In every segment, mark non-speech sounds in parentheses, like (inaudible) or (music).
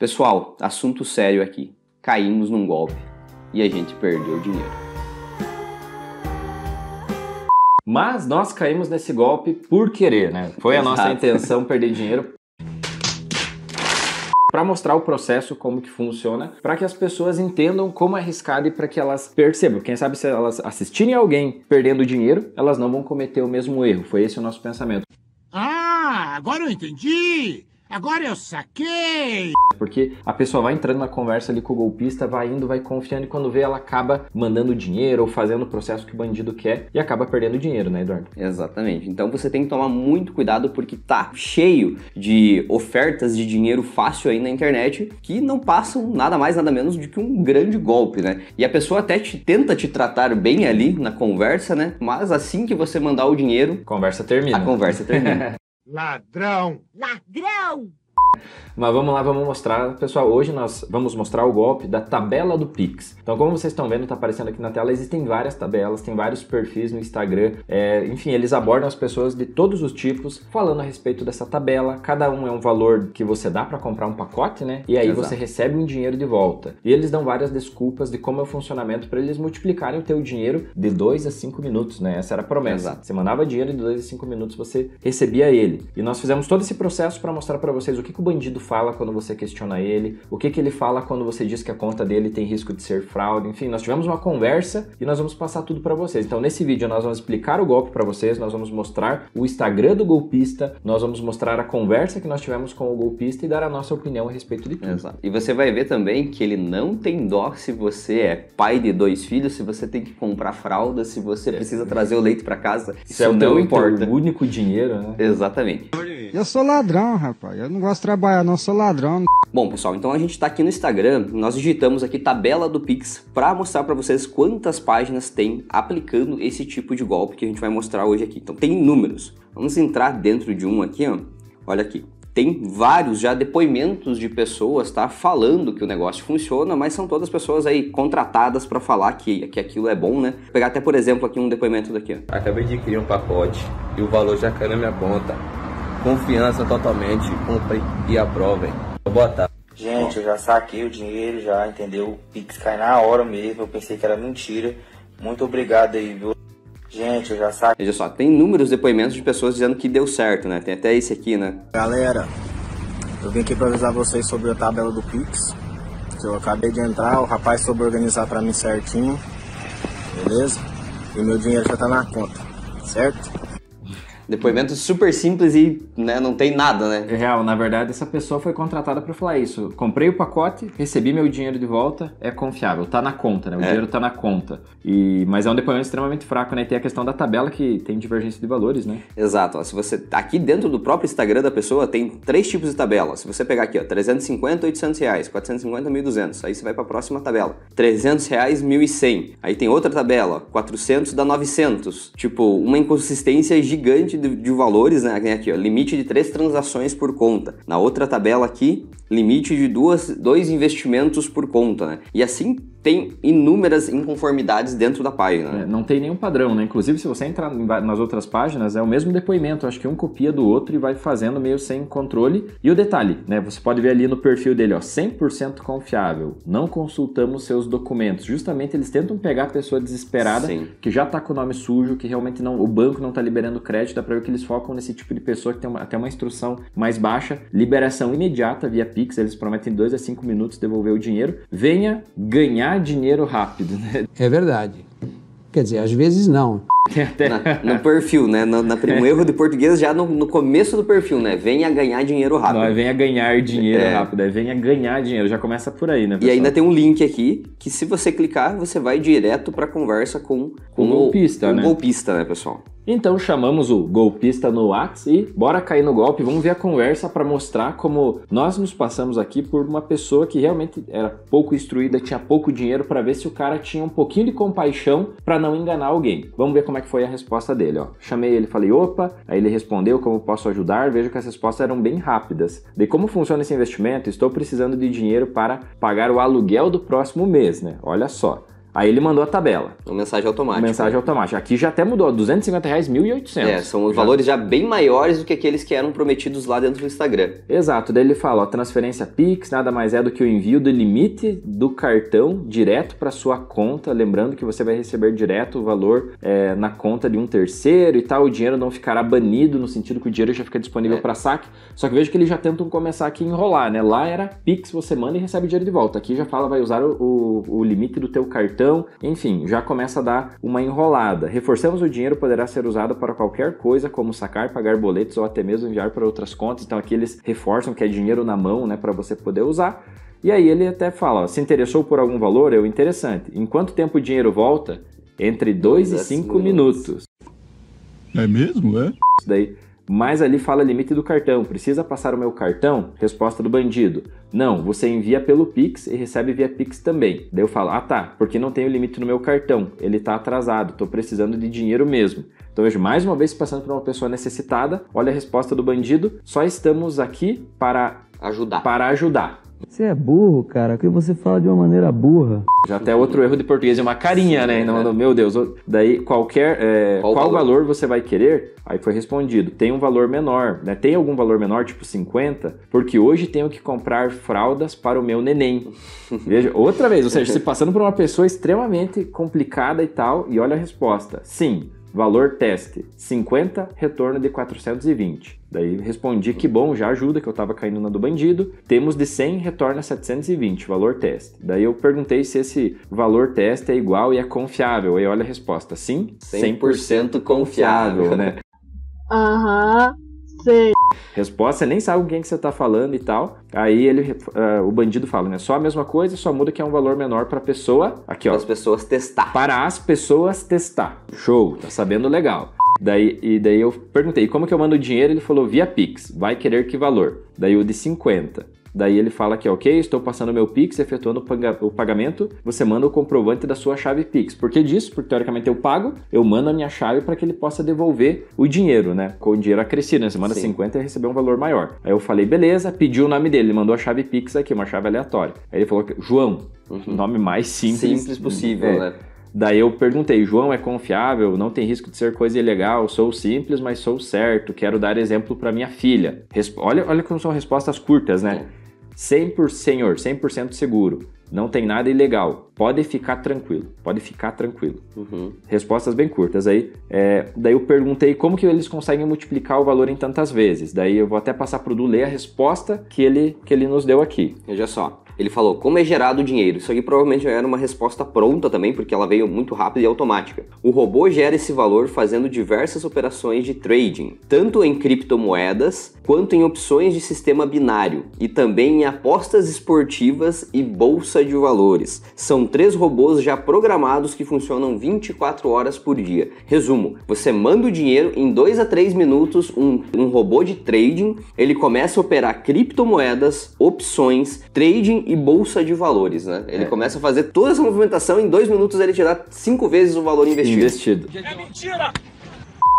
Pessoal, assunto sério aqui. Caímos num golpe e a gente perdeu dinheiro. Mas nós caímos nesse golpe por querer, né? Foi a nossa intenção perder dinheiro para mostrar o processo como que funciona, para que as pessoas entendam como é arriscado e para que elas percebam. Quem sabe se elas assistirem alguém perdendo dinheiro, elas não vão cometer o mesmo erro. Foi esse o nosso pensamento. Ah, agora eu entendi. Agora eu saquei! Porque a pessoa vai entrando na conversa ali com o golpista, vai indo, vai confiando, e quando vê, ela acaba mandando dinheiro ou fazendo o processo que o bandido quer e acaba perdendo dinheiro, né, Eduardo? Exatamente. Então você tem que tomar muito cuidado porque tá cheio de ofertas de dinheiro fácil aí na internet que não passam nada mais, nada menos do que um grande golpe, né? E a pessoa até te, tenta te tratar bem ali na conversa, né? Mas assim que você mandar o dinheiro. Conversa termina. A conversa termina. (laughs) Ladrão! Ladrão! Mas vamos lá, vamos mostrar. Pessoal, hoje nós vamos mostrar o golpe da tabela do Pix. Então, como vocês estão vendo, está aparecendo aqui na tela, existem várias tabelas, tem vários perfis no Instagram. É, enfim, eles abordam as pessoas de todos os tipos, falando a respeito dessa tabela. Cada um é um valor que você dá para comprar um pacote, né? E aí Exato. você recebe um dinheiro de volta. E eles dão várias desculpas de como é o funcionamento para eles multiplicarem o teu dinheiro de 2 a 5 minutos, né? Essa era a promessa. Exato. Você mandava dinheiro de 2 a 5 minutos você recebia ele. E nós fizemos todo esse processo para mostrar para vocês o que que o bandido fala quando você questiona ele, o que, que ele fala quando você diz que a conta dele tem risco de ser fraude, enfim, nós tivemos uma conversa e nós vamos passar tudo para vocês. Então, nesse vídeo, nós vamos explicar o golpe para vocês, nós vamos mostrar o Instagram do golpista, nós vamos mostrar a conversa que nós tivemos com o golpista e dar a nossa opinião a respeito de tudo. Exato. E você vai ver também que ele não tem dó se você é pai de dois filhos, se você tem que comprar fralda, se você é. precisa trazer o leite para casa. É Isso, é é não teu, importa. único dinheiro, né? Exatamente. Eu sou ladrão, rapaz. Eu não gosto de trabalhar, não. Eu sou ladrão. Bom, pessoal, então a gente está aqui no Instagram. Nós digitamos aqui tabela do Pix para mostrar para vocês quantas páginas tem aplicando esse tipo de golpe que a gente vai mostrar hoje aqui. Então tem números. Vamos entrar dentro de um aqui, ó. Olha aqui tem vários já depoimentos de pessoas tá falando que o negócio funciona, mas são todas pessoas aí contratadas para falar que, que aquilo é bom, né? Vou pegar até por exemplo aqui um depoimento daqui. Ó. Acabei de criar um pacote e o valor já caiu na minha conta confiança totalmente, Comprem e aprovem. Boa tarde. Gente, eu já saquei o dinheiro, já entendeu? O Pix cai na hora mesmo, eu pensei que era mentira. Muito obrigado aí, viu? Gente, eu já saquei. Veja só, tem inúmeros depoimentos de pessoas dizendo que deu certo, né? Tem até esse aqui, né? Galera, eu vim aqui para avisar vocês sobre a tabela do Pix. eu acabei de entrar, o rapaz soube organizar para mim certinho. Beleza? E meu dinheiro já tá na conta, certo? Depoimento super simples e né, não tem nada, né? É real, na verdade essa pessoa foi contratada para falar isso. Comprei o pacote, recebi meu dinheiro de volta, é confiável, tá na conta, né? O é. dinheiro tá na conta. E mas é um depoimento extremamente fraco, né? E tem a questão da tabela que tem divergência de valores, né? Exato. Ó, se você aqui dentro do próprio Instagram da pessoa tem três tipos de tabela. Se você pegar aqui, ó, 350, 800 reais, 450, 1.200, aí você vai para a próxima tabela. 300 reais, 1.100. Aí tem outra tabela, 400 dá 900. Tipo, uma inconsistência gigante de, valores, né? Aqui, ó, limite de três transações por conta. Na outra tabela aqui, limite de duas, dois investimentos por conta, né? E assim tem inúmeras inconformidades dentro da página. Né? É, não tem nenhum padrão, né? Inclusive, se você entrar nas outras páginas, é o mesmo depoimento. Acho que um copia do outro e vai fazendo meio sem controle. E o detalhe, né? Você pode ver ali no perfil dele, ó, 100% confiável. Não consultamos seus documentos. Justamente eles tentam pegar a pessoa desesperada, Sim. que já tá com o nome sujo, que realmente não, o banco não tá liberando crédito. Dá pra ver que eles focam nesse tipo de pessoa que tem uma, até uma instrução mais baixa. Liberação imediata via PIX Pix, eles prometem 2 a 5 minutos devolver o dinheiro. Venha ganhar dinheiro rápido, né? É verdade. Quer dizer, às vezes não. Até... Na, no perfil, né? Na, na um erro de português já no, no, começo do perfil, né? Venha ganhar dinheiro rápido. Não, é venha ganhar dinheiro é. rápido, é venha ganhar dinheiro. Já começa por aí, né? Pessoal? E ainda tem um link aqui que se você clicar, você vai direto para conversa com, com, um golpista, o, um né? golpista, né, pessoal? Então chamamos o golpista no Whats e bora cair no golpe. Vamos ver a conversa para mostrar como nós nos passamos aqui por uma pessoa que realmente era pouco instruída, tinha pouco dinheiro para ver se o cara tinha um pouquinho de compaixão para não enganar alguém. Vamos ver como é que foi a resposta dele, ó. Chamei ele, falei, opa, aí ele respondeu como posso ajudar, vejo que as respostas eram bem rápidas. De como funciona esse investimento, estou precisando de dinheiro para pagar o aluguel do próximo mês, né? Olha só. Aí ele mandou a tabela. Uma mensagem automática. mensagem automática. Aqui já até mudou, 250 reais, 1.800. É, são já. valores já bem maiores do que aqueles que eram prometidos lá dentro do Instagram. Exato, daí ele fala, ó, transferência Pix nada mais é do que o envio do limite do cartão direto para sua conta, lembrando que você vai receber direto o valor é, na conta de um terceiro e tal, o dinheiro não ficará banido, no sentido que o dinheiro já fica disponível é. para saque, só que veja que eles já tentam começar aqui a enrolar, né? Lá era Pix, você manda e recebe o dinheiro de volta. Aqui já fala, vai usar o, o, o limite do teu cartão cartão, enfim, já começa a dar uma enrolada. Reforçamos o dinheiro poderá ser usado para qualquer coisa, como sacar, pagar boletos ou até mesmo enviar para outras contas. Então aqui eles reforçam que é dinheiro na mão, né, para você poder usar. E aí ele até fala, ó, se interessou por algum valor, é o interessante. Em quanto tempo o dinheiro volta? Entre 2 e 5 minutos. É mesmo, é? Isso daí mas ali fala limite do cartão, precisa passar o meu cartão? Resposta do bandido: Não, você envia pelo Pix e recebe via Pix também. Daí eu falo: Ah tá, porque não tem o limite no meu cartão, ele tá atrasado, tô precisando de dinheiro mesmo. Então vejo mais uma vez passando por uma pessoa necessitada. Olha a resposta do bandido: Só estamos aqui para ajudar. Para ajudar. Você é burro, cara, que você fala de uma maneira burra. Já até outro erro de português é uma carinha, Sim, né? Não, meu Deus. Daí, qualquer. É, qual, qual valor? valor? você vai querer? Aí foi respondido: tem um valor menor, né? Tem algum valor menor, tipo 50? Porque hoje tenho que comprar fraldas para o meu neném. (laughs) Veja, outra vez, ou seja, se passando por uma pessoa extremamente complicada e tal, e olha a resposta: sim. Valor teste 50, retorno de 420. Daí respondi que bom, já ajuda, que eu tava caindo na do bandido. Temos de 100, retorna 720, valor teste. Daí eu perguntei se esse valor teste é igual e é confiável. E olha a resposta, sim, 100%, 100 confiável, né? Aham. Uhum sei. Resposta, nem sabe com quem que você tá falando e tal. Aí ele, uh, o bandido fala, né? Só a mesma coisa, só muda que é um valor menor pra pessoa. Aqui, ó. Para as pessoas testar. Para as pessoas testar. Show, tá sabendo legal. Daí, e daí eu perguntei, como que eu mando o dinheiro? Ele falou, via Pix, vai querer que valor? Daí o de 50. Daí ele fala que ok, estou passando meu Pix, efetuando o pagamento, você manda o comprovante da sua chave Pix. Por que disso? Porque teoricamente eu pago, eu mando a minha chave para que ele possa devolver o dinheiro, né? Com o dinheiro acrescido, né? Você manda Sim. 50 e receber um valor maior. Aí eu falei, beleza, pedi o nome dele, ele mandou a chave Pix aqui, uma chave aleatória. Aí ele falou, João, uhum. nome mais simples, simples possível, né? é. né? Daí eu perguntei, João é confiável? Não tem risco de ser coisa ilegal? Sou simples, mas sou certo. Quero dar exemplo para minha filha. Resp olha, olha como são respostas curtas, né? 100%, senhor, 100% seguro. Não tem nada ilegal. Pode ficar tranquilo. Pode ficar tranquilo. Uhum. Respostas bem curtas aí. É, daí eu perguntei como que eles conseguem multiplicar o valor em tantas vezes. Daí eu vou até passar o Du ler a resposta que ele, que ele nos deu aqui. Veja só. Ele falou, como é gerado o dinheiro? Isso aqui provavelmente já era uma resposta pronta também, porque ela veio muito rápida e automática. O robô gera esse valor fazendo diversas operações de trading, tanto em criptomoedas quanto em opções de sistema binário e também em apostas esportivas e bolsa de valores. São três robôs já programados que funcionam 24 horas por dia. Resumo: você manda o dinheiro em 2 a 3 minutos, um, um robô de trading, ele começa a operar criptomoedas, opções, trading e bolsa de valores, né? Ele é. começa a fazer toda essa movimentação em dois minutos ele tirar cinco vezes o valor investido. Investido. É mentira!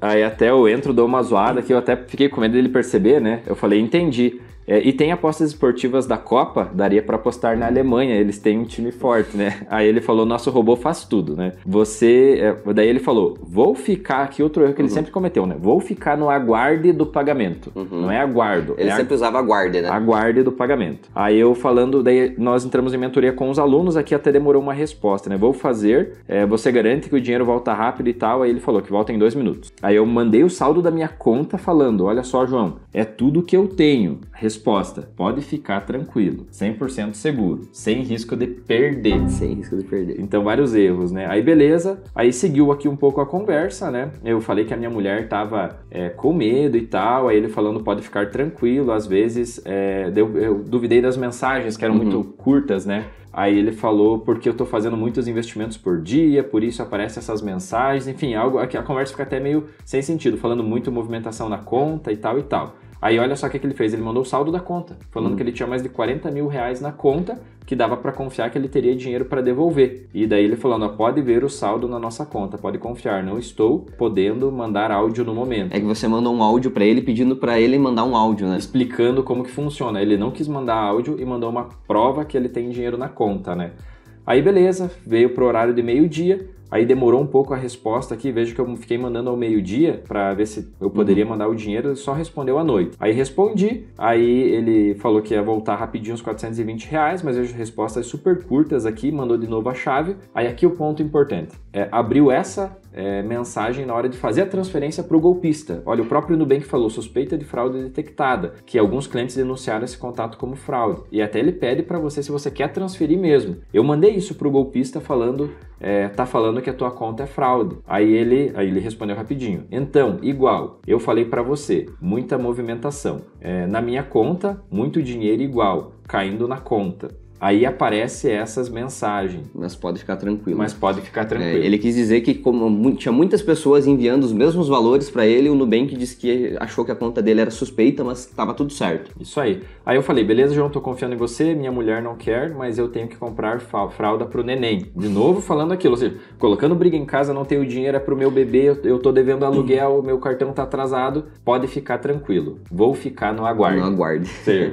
Aí até eu entro, dou uma zoada que eu até fiquei com medo dele perceber, né? Eu falei, entendi. É, e tem apostas esportivas da Copa, daria para apostar na Alemanha, eles têm um time forte, né? Aí ele falou, nosso robô faz tudo, né? Você, é, daí ele falou, vou ficar aqui outro erro que ele uhum. sempre cometeu, né? Vou ficar no aguarde do pagamento. Uhum. Não é aguardo. Ele é sempre usava aguarde, né? Aguarde do pagamento. Aí eu falando, daí nós entramos em mentoria com os alunos, aqui até demorou uma resposta, né? Vou fazer, é, você garante que o dinheiro volta rápido e tal. Aí ele falou que volta em dois minutos. Aí eu mandei o saldo da minha conta falando, olha só, João, é tudo que eu tenho. Res Resposta: pode ficar tranquilo, 100% seguro, sem risco de perder. Sem risco de perder. Então, vários erros, né? Aí, beleza. Aí seguiu aqui um pouco a conversa, né? Eu falei que a minha mulher tava é, com medo e tal. Aí ele falando: pode ficar tranquilo. Às vezes, é, eu, eu, duvidei das mensagens que eram uhum. muito curtas, né? Aí ele falou porque eu tô fazendo muitos investimentos por dia, por isso aparecem essas mensagens, enfim, algo a, a conversa fica até meio sem sentido, falando muito movimentação na conta e tal e tal. Aí olha só o que, que ele fez, ele mandou o saldo da conta, falando hum. que ele tinha mais de 40 mil reais na conta, que dava para confiar que ele teria dinheiro para devolver. E daí ele falando, ó, pode ver o saldo na nossa conta, pode confiar, não estou podendo mandar áudio no momento. É que você mandou um áudio para ele pedindo para ele mandar um áudio, né? Explicando como que funciona. Ele não quis mandar áudio e mandou uma prova que ele tem dinheiro na conta, né? Aí beleza, veio pro horário de meio-dia, Aí demorou um pouco a resposta aqui, vejo que eu fiquei mandando ao meio-dia para ver se eu poderia uhum. mandar o dinheiro, ele só respondeu à noite. Aí respondi, aí ele falou que ia voltar rapidinho uns 420 reais, mas vejo respostas super curtas aqui, mandou de novo a chave. Aí aqui o ponto importante, é, abriu essa é, mensagem na hora de fazer a transferência para o golpista. Olha, o próprio Nubank falou suspeita de fraude detectada, que alguns clientes denunciaram esse contato como fraude. E até ele pede para você se você quer transferir mesmo. Eu mandei isso para o golpista falando é, tá falando que a tua conta é fraude. Aí ele, aí ele respondeu rapidinho. Então, igual, eu falei para você, muita movimentação. É, na minha conta, muito dinheiro igual, caindo na conta. Aí aparece essas mensagens. Mas pode ficar tranquilo. Mas pode ficar tranquilo. É, ele quis dizer que como tinha muitas pessoas enviando os mesmos valores para ele, o Nubank disse que achou que a conta dele era suspeita, mas estava tudo certo. Isso aí. Aí eu falei, beleza, João, tô confiando em você, minha mulher não quer, mas eu tenho que comprar fralda pro neném. De novo falando aquilo, ou seja, colocando briga em casa, não tenho dinheiro, é pro meu bebê, eu tô devendo aluguel, meu cartão tá atrasado, pode ficar tranquilo. Vou ficar no aguardo. No aguarde.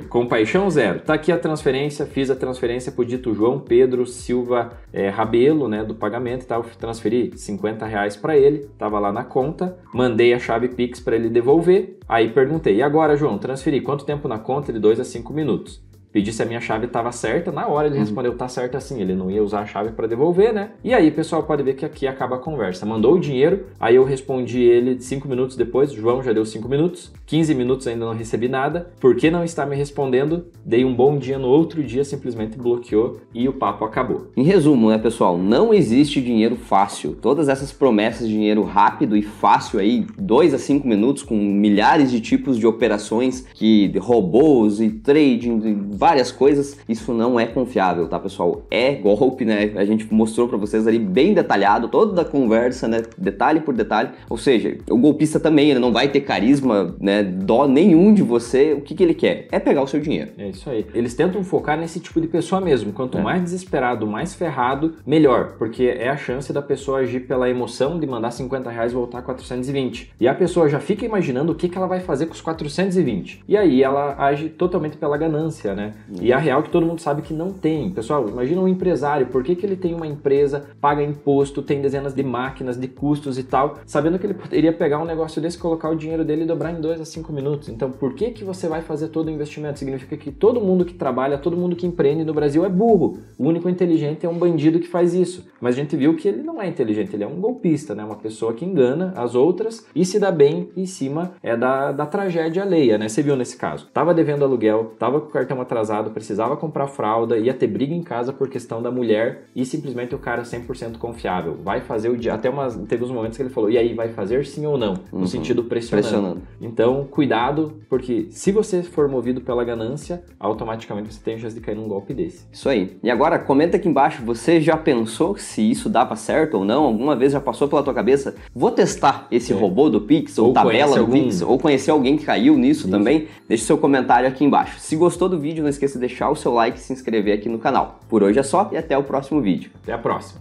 Com paixão compaixão zero. Tá aqui a transferência, fiz a transferência transferência para o dito João Pedro Silva é, Rabelo, né, do pagamento e tal. Transferi 50 reais para ele, tava lá na conta, mandei a chave Pix para ele devolver. Aí perguntei, e agora, João, transferi quanto tempo na conta? De 2 a 5 minutos pedi se a minha chave estava certa. Na hora ele uhum. respondeu, tá certa assim Ele não ia usar a chave para devolver, né? E aí, pessoal, pode ver que aqui acaba a conversa. Mandou o dinheiro, aí eu respondi ele cinco minutos depois. João já deu cinco minutos. 15 minutos ainda não recebi nada. Por que não está me respondendo? Dei um bom dia no outro dia, simplesmente bloqueou e o papo acabou. Em resumo, né, pessoal? Não existe dinheiro fácil. Todas essas promessas de dinheiro rápido e fácil aí, dois a cinco minutos, com milhares de tipos de operações que robôs e trading várias coisas. Isso não é confiável, tá, pessoal? É golpe, né? A gente mostrou para vocês ali bem detalhado toda a conversa, né? Detalhe por detalhe. Ou seja, o golpista também, ele não vai ter carisma, né? Dó nenhum de você. O que, que ele quer? É pegar o seu dinheiro. É isso aí. Eles tentam focar nesse tipo de pessoa mesmo. Quanto é. mais desesperado, mais ferrado, melhor. Porque é a chance da pessoa agir pela emoção de mandar 50 reais e voltar 420. E a pessoa já fica imaginando o que, que ela vai fazer com os 420. E aí ela age totalmente pela ganância, né? Uhum. E a real é que todo mundo sabe que não tem. Pessoal, imagina um empresário, por que, que ele tem uma empresa, paga imposto, tem dezenas de máquinas, de custos e tal, sabendo que ele poderia pegar um negócio desse, colocar o dinheiro dele e dobrar em dois a cinco minutos. Então, por que, que você vai fazer todo o investimento? Significa que todo mundo que trabalha, todo mundo que empreende no Brasil é burro. O único inteligente é um bandido que faz isso. Mas a gente viu que ele não é inteligente, ele é um golpista, né? Uma pessoa que engana as outras e se dá bem em cima é da, da tragédia alheia, né? Você viu nesse caso. Tava devendo aluguel, tava com o cartão atrasado, atrasado, precisava comprar fralda, ia ter briga em casa por questão da mulher e simplesmente o cara 100% confiável. Vai fazer o dia. Até umas, teve uns momentos que ele falou, e aí, vai fazer sim ou não? No uhum. sentido pressionando. pressionando. Então, cuidado, porque se você for movido pela ganância, automaticamente você tem chance de cair num golpe desse. Isso aí. E agora, comenta aqui embaixo, você já pensou se isso dava certo ou não? Alguma vez já passou pela tua cabeça? Vou testar esse robô do Pix, ou, ou tabela do algum... Pix, ou conhecer alguém que caiu nisso, isso. também? Deixa seu comentário aqui embaixo. Se gostou do vídeo, não não esqueça de deixar o seu like e se inscrever aqui no canal. Por hoje é só e até o próximo vídeo. Até a próxima!